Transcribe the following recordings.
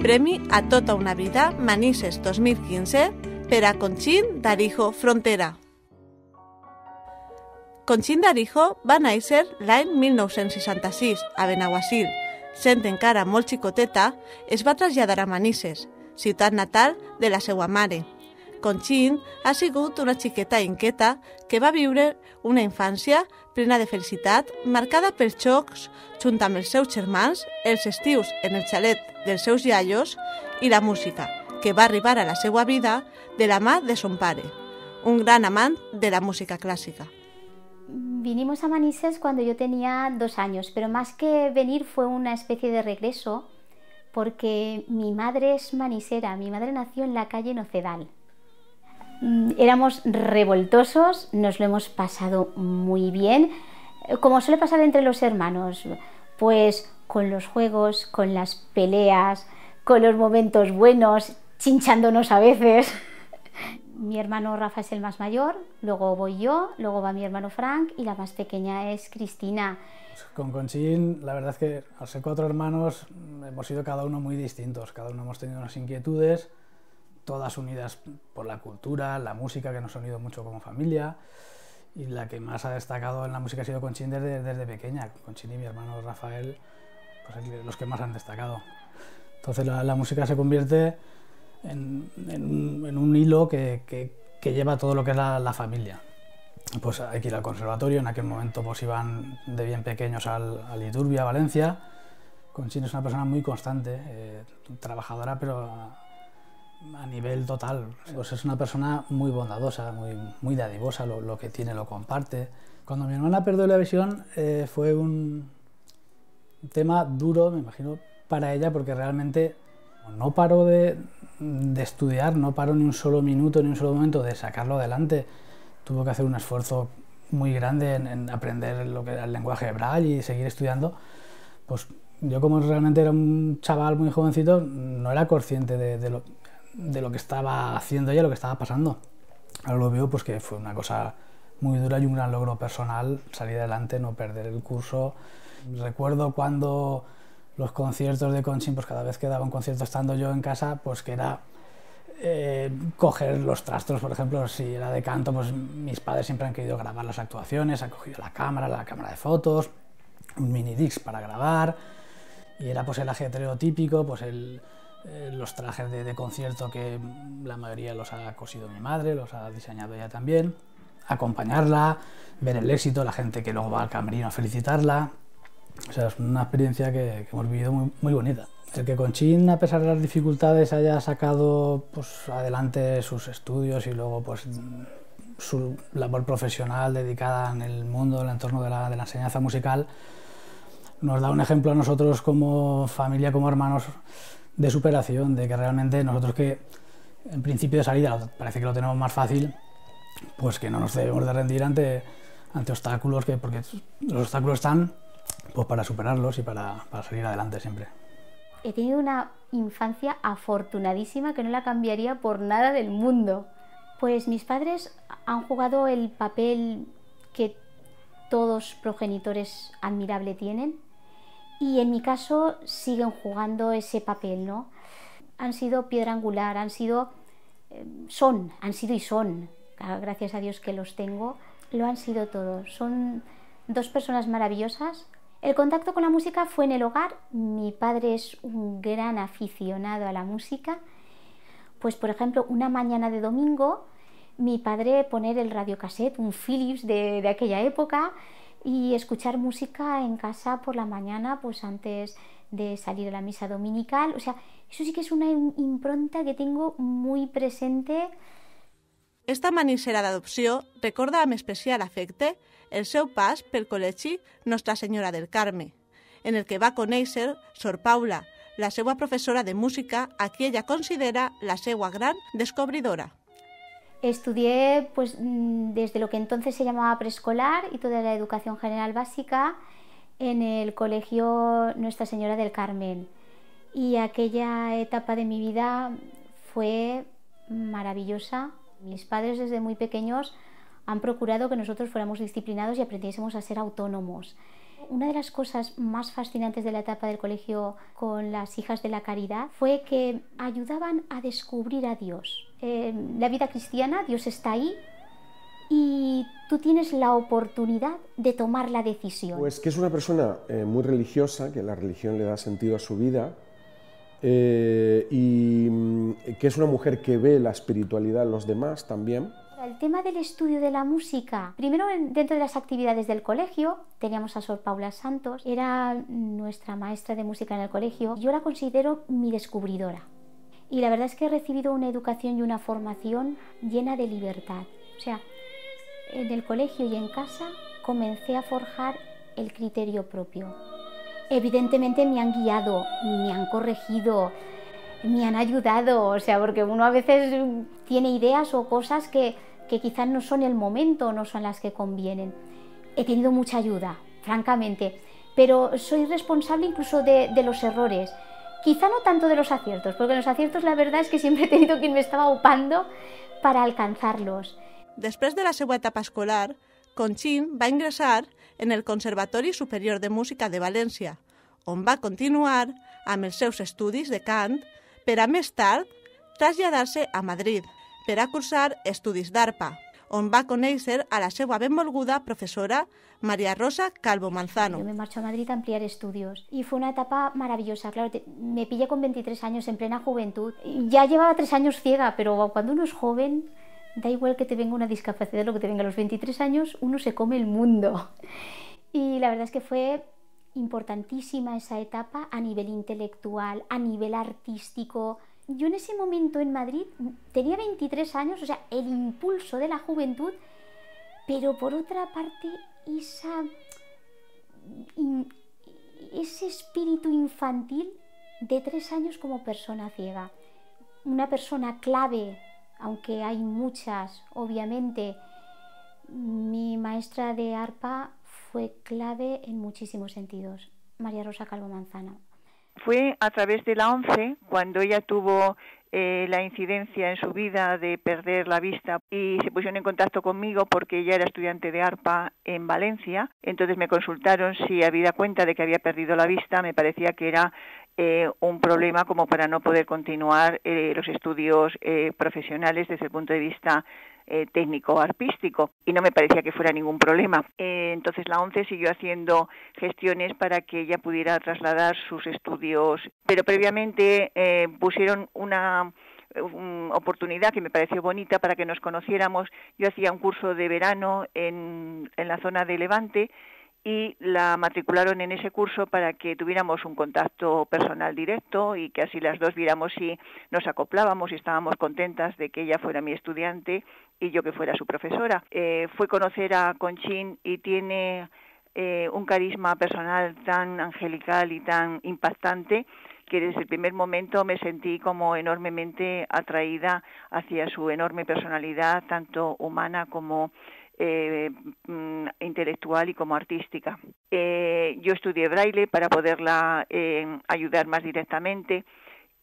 Premi a tota una vida Manises 2015 per a Conxín d'Arijo Frontera. Conxín d'Arijo va néixer l'any 1966 a Benaguasil. Sent encara molt xicoteta, es va traslladar a Manises, ciutat natal de la seva mare. Conxín ha sigut una xiqueta inquieta que va viure una infància plena de felicidad, marcada per xocs, junt amb seus germans, els estius en el chalet dels seus iaios i la música, que va arribar a la segua vida de la mà de son pare, un gran amante de la música clásica. Vinimos a Manises cuando yo tenía dos años, pero más que venir fue una especie de regreso porque mi madre es manisera, mi madre nació en la calle Nocedal, Mm, éramos revoltosos, nos lo hemos pasado muy bien, eh, como suele pasar entre los hermanos, pues con los juegos, con las peleas, con los momentos buenos, chinchándonos a veces. Mi hermano Rafa es el más mayor, luego voy yo, luego va mi hermano Frank y la más pequeña es Cristina. Pues con Conchín, la verdad es que al ser cuatro hermanos mm, hemos sido cada uno muy distintos, cada uno hemos tenido unas inquietudes, todas unidas por la cultura, la música, que nos ha unido mucho como familia, y la que más ha destacado en la música ha sido Conchín desde, desde pequeña. Conchín y mi hermano Rafael, pues los que más han destacado. Entonces la, música se convierte en, en, un, hilo que, que, lleva todo lo que es la, familia pues hay que ir al conservatorio, en aquel momento pues iban de bien pequeños al, Liturbia, a Valencia. Conchín es una persona muy constante, eh, trabajadora, pero a nivel total. Pues es una persona muy bondadosa, muy, muy dadivosa, lo, que tiene lo comparte. Cuando mi hermana perdió la visión eh, fue un tema duro, me imagino, para ella porque realmente no paró de, de estudiar, no paró ni un solo minuto, ni un solo momento de sacarlo adelante. Tuvo que hacer un esfuerzo muy grande en, aprender lo que era el lenguaje de Braille y seguir estudiando. Pues yo como realmente era un chaval muy jovencito, no era consciente de, de lo, de lo que estaba haciendo ella, lo que estaba pasando. Ahora lo veo pues que fue una cosa muy dura y un gran logro personal salir adelante, no perder el curso. Recuerdo cuando los conciertos de Conchín, pues cada vez que daba un concierto estando yo en casa, pues que era eh, coger los trastos, por ejemplo, si era de canto, pues mis padres siempre han querido grabar las actuaciones, han cogido la cámara, la cámara de fotos, un mini dix para grabar, y era pues el ajetreo típico, pues el eh, los trajes de, concierto que la mayoría los ha cosido mi madre, los ha diseñado ella también, acompañarla, ver el éxito, la gente que luego va al camerino a felicitarla. O sea, es una experiencia que, hemos vivido muy, muy bonita. El que Conchín, a pesar de las dificultades, haya sacado pues, adelante sus estudios y luego pues, su labor profesional dedicada en el mundo, en el entorno de la enseñanza musical, nos da un ejemplo a nosotros como familia, como hermanos, de superación, de que realmente nosotros que en principio de salida parece que lo tenemos más fácil, pues que no nos debemos de rendir ante, ante obstáculos, que, porque los obstáculos están pues para superarlos y para, para salir adelante siempre. He tenido una infancia afortunadísima que no la cambiaría por nada del mundo. Pues mis padres han jugado el papel que todos progenitores admirable tienen, y en mi caso siguen jugando ese papel, ¿no? Han sido piedra angular, han sido, eh, son, han sido y son, ah, gracias a Dios que los tengo, lo han sido todos. Son dos personas maravillosas. El contacto con la música fue en el hogar. Mi padre es un gran aficionado a la música. Pues, por ejemplo, una mañana de domingo, mi padre poner el radiocassette, un Philips de, de aquella época, y escuchar música en casa por la mañana, pues antes de salir a la misa dominical. O sea, eso sí que es una impronta que tengo muy presente. Esta de adopción recuerda a mi especial afecte el seu pas per col·legi Nostra Senyora del Carmen, en el que va con conèixer Sor Paula, la segua profesora de música, a quien ella considera la segua gran descubridora. Estudié pues, mm, desde lo que entonces se llamaba preescolar y toda la educación general básica en el colegio Nuestra Señora del Carmen. Y aquella etapa de mi vida fue maravillosa. Mis padres desde muy pequeños han procurado que nosotros fuéramos disciplinados y aprendiésemos a ser autónomos una de las cosas más fascinantes de la etapa del colegio con las hijas de la caridad fue que ayudaban a descubrir a Dios. la vida cristiana, Dios está ahí y tú tienes la oportunidad de tomar la decisión. Pues que es una persona eh, muy religiosa, que la religión le da sentido a su vida, eh, y mm, que es una mujer que ve la espiritualidad en los demás también, el tema del estudio de la música. Primero, dentro de las actividades del colegio, teníamos a Sor Paula Santos, era nuestra maestra de música en el colegio. Yo la considero mi descubridora. Y la verdad es que he recibido una educación y una formación llena de libertad. O sea, en el colegio y en casa comencé a forjar el criterio propio. Evidentemente me han guiado, me han corregido, me han ayudado, o sea, porque uno a veces tiene ideas o cosas que que quizás no son el momento, o no son las que convienen. He tenido mucha ayuda, francamente, pero soy responsable incluso de, los errores. Quizá no tanto de los aciertos, porque los aciertos la verdad es que siempre he tenido quien me estaba upando para alcanzarlos. Después de la segunda etapa escolar, Conchín va a ingresar en el Conservatorio Superior de Música de Valencia, on va a continuar a els seus de cant pero a més tard traslladar a Madrid, per a cursar estudis d'ARPA, on va conèixer a la seva benvolguda profesora María Rosa Calvo Manzano. Yo me marcho a Madrid a ampliar estudios y fue una etapa maravillosa. Claro, me pillé con 23 años en plena juventud. Ya llevaba tres años ciega, pero cuando uno es joven, da igual que te venga una discapacidad, lo que te venga a los 23 años, uno se come el mundo. Y la verdad es que fue importantísima esa etapa a nivel intelectual, a nivel artístico, yo en ese momento en Madrid tenía 23 años, o sea, el impulso de la juventud, pero por otra parte esa, ese espíritu infantil de tres años como persona ciega. Una persona clave, aunque hay muchas, obviamente. Mi maestra de arpa fue clave en muchísimos sentidos, María Rosa Calvo Manzana fue a través de la ONCE cuando ella tuvo eh, la incidencia en su vida de perder la vista y se pusieron en contacto conmigo porque ella era estudiante de ARPA en Valencia. Entonces me consultaron si había cuenta de que había perdido la vista. Me parecía que era eh, un problema como para no poder continuar eh, los estudios profesionales desde el punto de vista eh, técnico artístico y no me parecía que fuera ningún problema. Eh, entonces la ONCE siguió haciendo gestiones para que ella pudiera trasladar sus estudios, pero previamente eh, pusieron una oportunidad que me pareció bonita para que nos conociéramos. Yo hacía un curso de verano en, en la zona de Levante y la matricularon en ese curso para que tuviéramos un contacto personal directo y que así las dos viéramos si nos acoplábamos y estábamos contentas de que ella fuera mi estudiante y yo que fuera su profesora. Eh, fue conocer a Conchín y tiene eh, un carisma personal tan angelical y tan impactante que desde el primer momento me sentí como enormemente atraída hacia su enorme personalidad, tanto humana como eh, mm, intelectual y como artística. Eh, yo estudié braille para poderla ayudar más directamente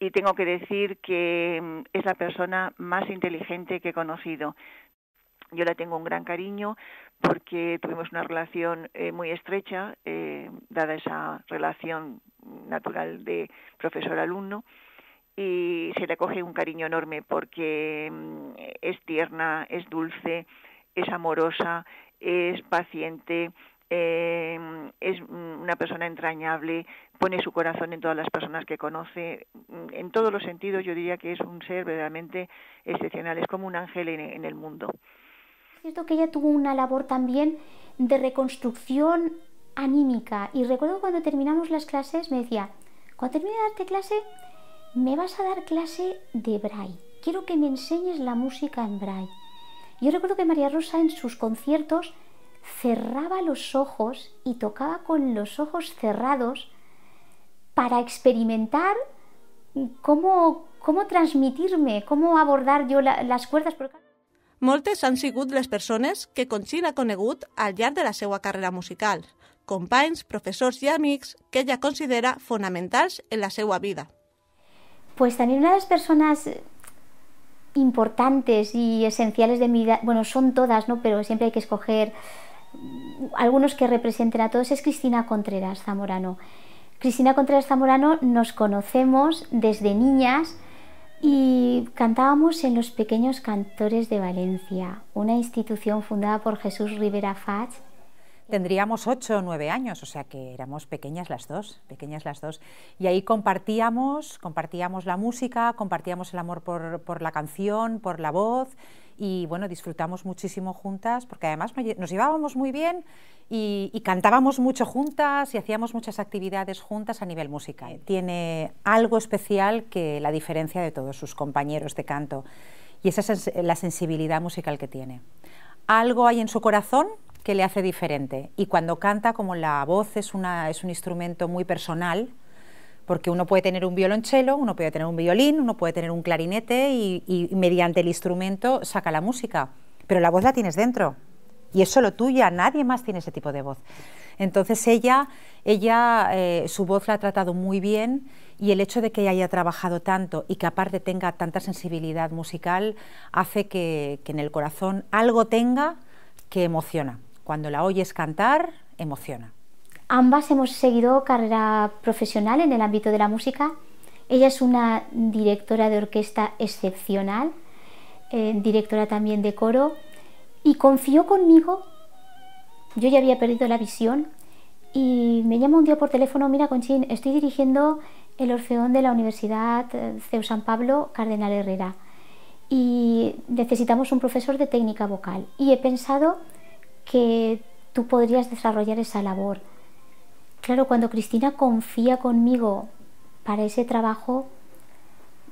y tengo que decir que mm, es la persona más inteligente que he conocido. Yo la tengo un gran cariño porque tuvimos una relación eh, muy estrecha, eh, dada esa relación natural de profesor-alumno, y se le coge un cariño enorme porque mm, es tierna, es dulce, es amorosa, es paciente, eh, es mm, una persona entrañable, pone su corazón en todas las personas que conoce. Mm, en todos los sentidos yo diría que es un ser verdaderamente excepcional, es como un ángel en, el mundo. Es cierto que ella tuvo una labor también de reconstrucción anímica y recuerdo cuando terminamos las clases me decía, cuando termine de darte clase, me vas a dar clase de braille. Quiero que me enseñes la música en braille. Yo recuerdo que María Rosa en sus conciertos cerraba los ojos y tocaba con los ojos cerrados para experimentar cómo, cómo transmitirme cómo abordar yo las cuerdas. acá. Moltes han sigut las personas que con ha conegut al llarg de la seva carrera musical, companys, profesores y amics que ella considera fundamentales en la seva vida. Pues también una de las personas importantes y esenciales de mi vida, bueno, son todas, ¿no? Pero siempre hay que escoger algunos que representen a todos, es Cristina Contreras Zamorano. Cristina Contreras Zamorano nos conocemos desde niñas y cantábamos en los Pequeños Cantores de Valencia, una institución fundada por Jesús Rivera Fach. Tendríamos ocho o nueve años, o sea que éramos pequeñas las dos, pequeñas las dos. Y ahí compartíamos, compartíamos la música, compartíamos el amor por la canción, por la voz y bueno, disfrutamos muchísimo juntas porque además nos llevábamos muy bien y, cantábamos mucho juntas y hacíamos muchas actividades juntas a nivel musical. Tiene algo especial que la diferencia de todos sus compañeros de canto y esa es la sensibilidad musical que tiene. Algo hay en su corazón que le hace diferente y cuando canta, como la voz es, es un instrumento muy personal, porque uno puede tener un violonchelo, uno puede tener un violín, uno puede tener un clarinete y, mediante el instrumento saca la música, pero la voz la tienes dentro y es solo tuya, nadie más tiene ese tipo de voz. Entonces ella, ella eh, su voz la ha tratado muy bien y el hecho de que ella haya trabajado tanto y que aparte tenga tanta sensibilidad musical hace que en el corazón algo tenga que emociona. Cuando la oyes cantar, emociona. Ambas hemos seguido carrera profesional en el ámbito de la música. Ella es una directora de orquesta excepcional, eh, directora también de coro, y confió conmigo. Yo ya había perdido la visión y me llama un día por teléfono, mira Conchín, estoy dirigiendo el Orfeón de la Universidad eh, CEU San Pablo Cardenal Herrera y necesitamos un profesor de técnica vocal y he pensado que tú podrías desarrollar esa labor claro, cuando Cristina confía conmigo para ese trabajo,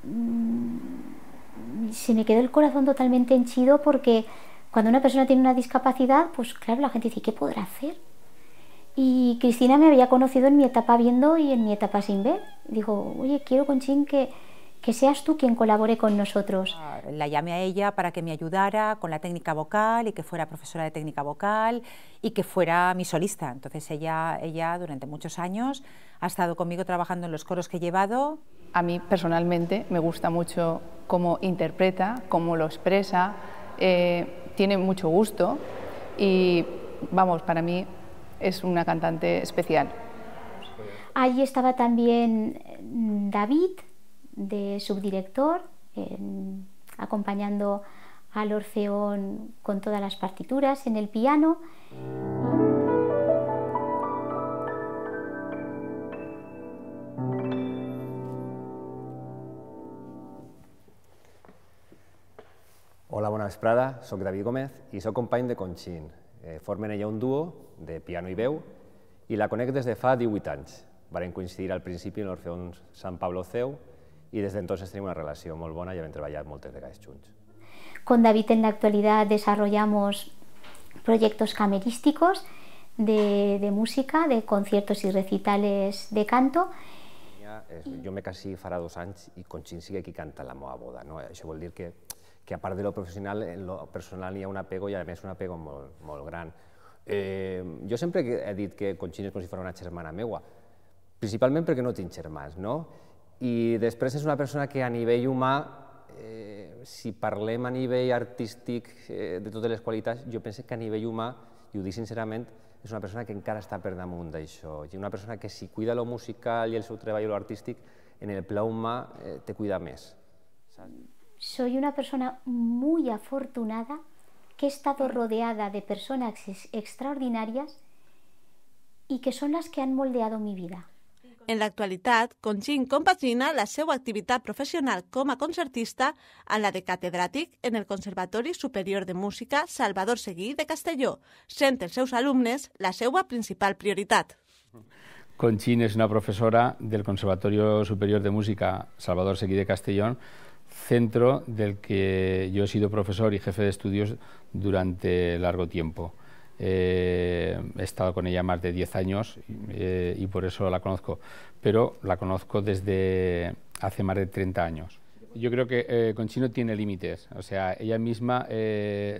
mm, se me quedó el corazón totalmente henchido porque cuando una persona tiene una discapacidad, pues claro, la gente dice, ¿qué podrá hacer? Y Cristina me había conocido en mi etapa viendo y en mi etapa sin ver. Dijo, oye, quiero, Conchín, que que seas tú quien colabore con nosotros. Ah, la llamé a ella para que me ayudara con la técnica vocal y que fuera profesora de técnica vocal y que fuera mi solista. Entonces ella, ella durante muchos años ha estado conmigo trabajando en los coros que he llevado. A mí personalmente me gusta mucho cómo interpreta, cómo lo expresa, eh, tiene mucho gusto y vamos, para mí es una cantante especial. Allí estaba también mm, David, de subdirector, acompañando al Orfeón con todas las partituras en el piano. Hola, buenas Prada, soy David Gómez y soy compañero de Conchín eh, formen ella un dúo de piano y veu y la conecto desde de fa 18 anys. Varen coincidir al principio en Orfeón San Pablo Ceu y des d'entonces tenim una relació molt bona i hem treballat moltes vegades junts. Con David en la actualidad desarrollamos proyectos camerísticos de, de música, de conciertos y recitales de canto. Jo me casi farà dos anys i Conxin sigue qui canta la meva boda. No? Això vol dir que, que a part de lo professional, en lo personal hi ha un apego i a més un apego molt, molt gran. Eh, jo sempre he dit que Conxin és com si fos una germana meua, principalment perquè no tinc germans, no? I després és una persona que a nivell humà, eh, si parlem a nivell artístic eh, de totes les qualitats, jo penso que a nivell humà, i ho dic sincerament, és una persona que encara està per damunt d'això. I una persona que si cuida lo musical i el seu treball o artístic, en el pla humà eh, te cuida més. Soy una persona muy afortunada que he estado rodeada de personas extraordinarias y que son las que han moldeado mi vida. En l'actualitat, Conxín compagina la seva activitat professional com a concertista a la de catedràtic en el Conservatori Superior de Música Salvador Seguí de Castelló, sent els seus alumnes la seva principal prioritat. Conxín és una professora del Conservatori Superior de Música Salvador Seguí de Castellón, centro del que yo he sido profesor y jefe de estudios durante largo tiempo. Eh, he estado con ella más de 10 años eh, y por eso la conozco, pero la conozco desde hace más de 30 años. Yo creo que eh, Conchino tiene límites, o sea, ella misma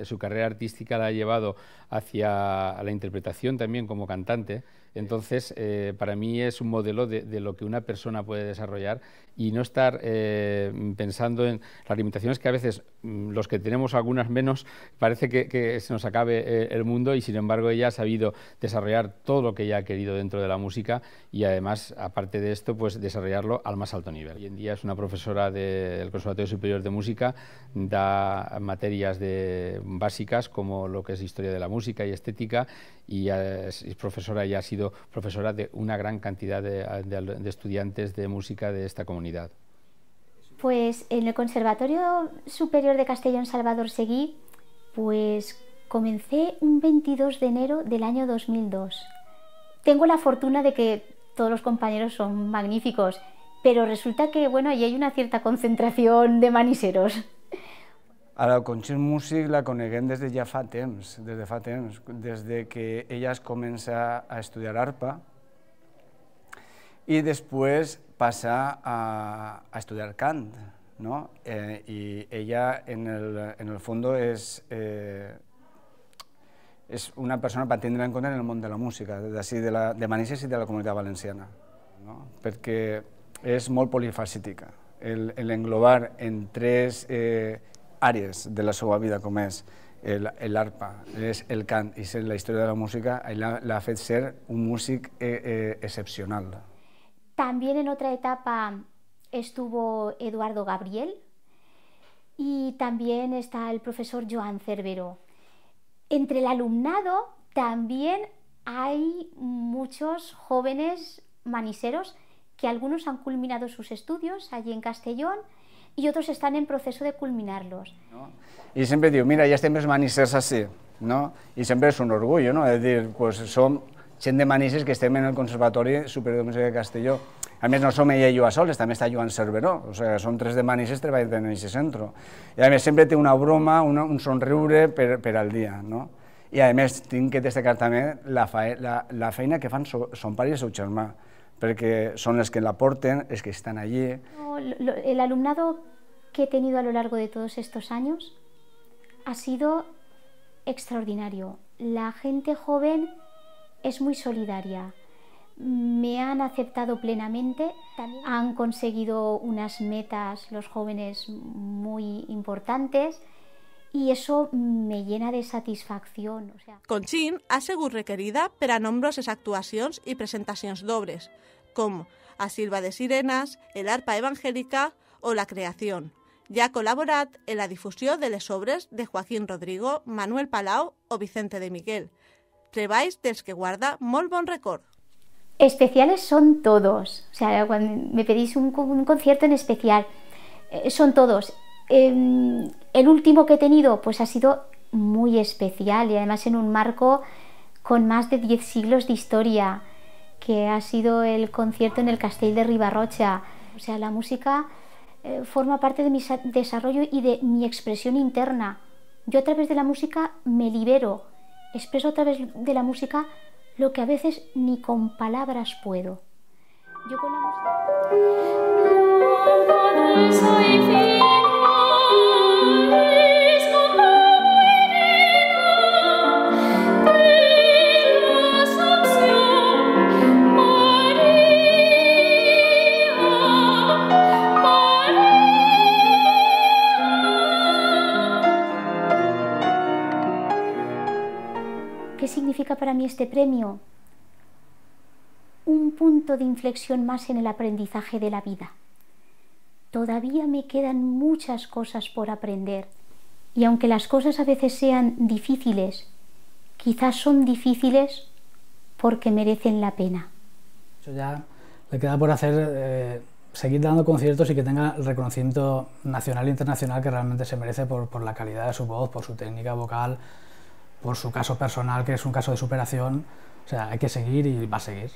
su carrera artística la ha llevado hacia la interpretación también como cantante, entonces, eh, para mí es un modelo de, lo que una persona puede desarrollar y no estar eh, pensando en las limitaciones que a veces mm, los que tenemos algunas menos parece que, se nos acabe eh, el mundo y sin embargo ella ha sabido desarrollar todo lo que ella ha querido dentro de la música y además, aparte de esto, pues desarrollarlo al más alto nivel. Hoy en día es una profesora del Conservatorio Superior de Música, da materias de, básicas como lo que es historia de la música y estética y es, profesora ya ha sido profesora de una gran cantidad de, estudiantes de música de esta comunidad. Pues en el Conservatorio Superior de Castellón Salvador seguí, pues comencé un 22 de enero del año 2002. Tengo la fortuna de que todos los compañeros son magníficos, pero resulta que, bueno, ahí hay una cierta concentración de maniseros. A la Conxil Músic la coneguem des de ja fa temps, des de fa temps, des de que ella es comença a estudiar arpa i després passa a, a estudiar cant, no? Eh, I ella, en el, en el fons, és, eh, és una persona per tindre en compte en el món de la música, d'ací de, la, de Manises i de la comunitat valenciana, no? perquè és molt polifacètica. L'englobar en tres eh, àrees de la seva vida com el arpa es el cant i la historia de la música, la hace ser un músic eh, eh, excepcional. También en otra etapa estuvo Eduardo Gabriel y también está el profesor Joan Cervero. Entre el alumnado también hay muchos jóvenes maniseros que algunos han culminado sus estudios allí en Castellón, y otros están en proceso de culminarlos. Y siempre digo, mira, ya este mes Manises así, ¿no? Y siempre es un orgullo, ¿no? Es decir, pues son 100 de Manises que estén en el Conservatorio Superior de Música de Castelló. Además, no son ella i jo a soles, també està Joan Cerveró, o sea, son tres de Manises treballant en aquest dentro Y además, siempre tengo una broma, un somriure per, al día no? Y además, més, que destacar también la, la, feina que fan son pare i el porque son las que la aporten, es que están allí. El alumnado que he tenido a lo largo de todos estos años ha sido extraordinario. La gente joven es muy solidaria. Me han aceptado plenamente, han conseguido unas metas los jóvenes muy importantes y eso me llena de satisfacción. O sea... a ha requerida per a nombroses y presentaciones presentacions d'obres, com A Silva de sirenas», El Arpa Evangélica o La creación». Ya colaborad en la difusión de les obres de Joaquín Rodrigo, Manuel Palau o Vicente de Miguel, treballs dels que guarda molt bon record. Especiales son todos, o sea, cuando me pedís un, concierto en especial, eh, son todos. Em, el último que he tenido pues ha sido muy especial y además en un marco con más de 10 siglos de historia, que ha sido el concierto en el Castell de Ribarrocha. O sea, la música eh, forma parte de mi desarrollo y de mi expresión interna. Yo a través de la música me libero, expreso a través de la música lo que a veces ni con palabras puedo. Yo con la música... significa para mí este premio? Un punto de inflexión más en el aprendizaje de la vida. Todavía me quedan muchas cosas por aprender y aunque las cosas a veces sean difíciles, quizás son difíciles porque merecen la pena. ya le queda por hacer eh, seguir dando conciertos y que tenga el reconocimiento nacional e internacional que realmente se merece por, por la calidad de su voz, por su técnica vocal por su caso personal, que es un caso de superación, o sea, hay que seguir y va a seguir.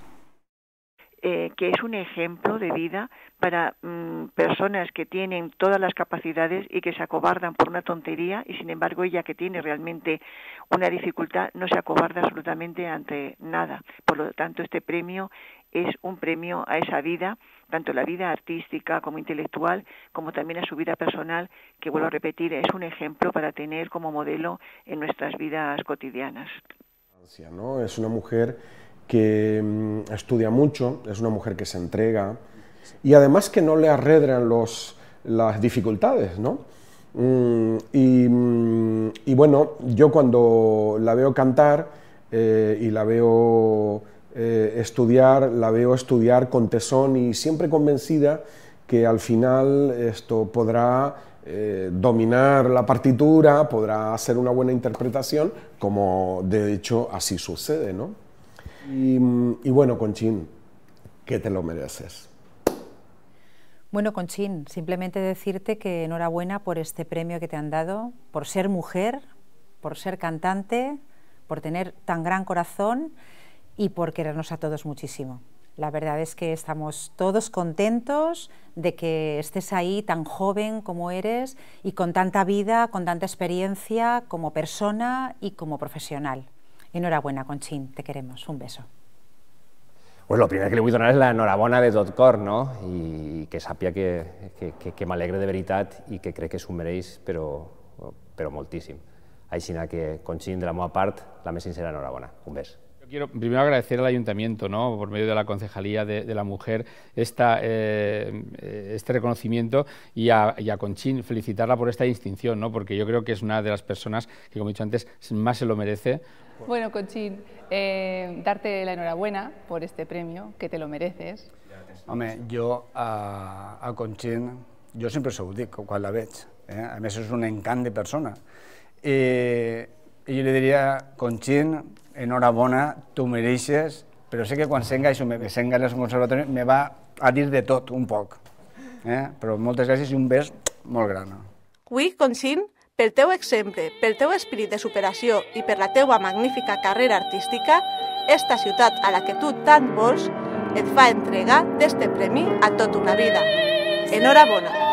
Eh, que es un ejemplo de vida para mm, personas que tienen todas las capacidades y que se acobardan por una tontería y sin embargo ella que tiene realmente una dificultad no se acobarda absolutamente ante nada. Por lo tanto, este premio es un premio a esa vida tanto la vida artística como intelectual, como también a su vida personal, que vuelvo a repetir, es un ejemplo para tener como modelo en nuestras vidas cotidianas. Es una mujer que mm, estudia mucho, es una mujer que se entrega y además que no le arredran las dificultades, mm, mm, y, bueno, yo cuando la veo cantar eh, y la veo eh, estudiar, la veo estudiar con tesón y siempre convencida que al final esto podrá eh, dominar la partitura, podrá hacer una buena interpretación, como de hecho así sucede, ¿no? Y, mm, y bueno, Conchín, que te lo mereces. Bueno, Conchín, simplemente decirte que enhorabuena por este premio que te han dado, por ser mujer, por ser cantante, por tener tan gran corazón y por querernos a todos muchísimo. La verdad es que estamos todos contentos de que estés ahí tan joven como eres y con tanta vida, con tanta experiencia como persona y como profesional. Enhorabuena, Conchín, te queremos. Un beso. Pues lo primero que le voy a donar es la enhorabona de Dotcor, no? y que sabía que, que, que, de veritat y que cree que sumeréis pero pero moltísimo sin sin que, Conchín de la Moapart, part, la más sincera enhorabuena. Un beso quiero primero agradecer al ayuntamiento, ¿no? por medio de la Concejalía de, la Mujer, eh, este reconocimiento y a, y Conchín felicitarla por esta distinción, ¿no? porque yo creo que es una de las personas que, como he dicho antes, más se lo merece. Bueno, Conchín, eh, darte la enhorabuena por este premio, que te lo mereces. Hombre, yo a, a Conchín, yo siempre soy dic cual la vez. Eh, a eso es un una de persona. y yo le diría a enhorabona, tu mereixes, però sé que quan senga, això, me senga en el conservatori, me va a dir de tot, un poc. Eh? Però moltes gràcies i un bes molt gran. Avui, Consint, pel teu exemple, pel teu esperit de superació i per la teua magnífica carrera artística, esta ciutat a la que tu tant vols et fa entregar d'este premi a tota una vida. Enhorabona!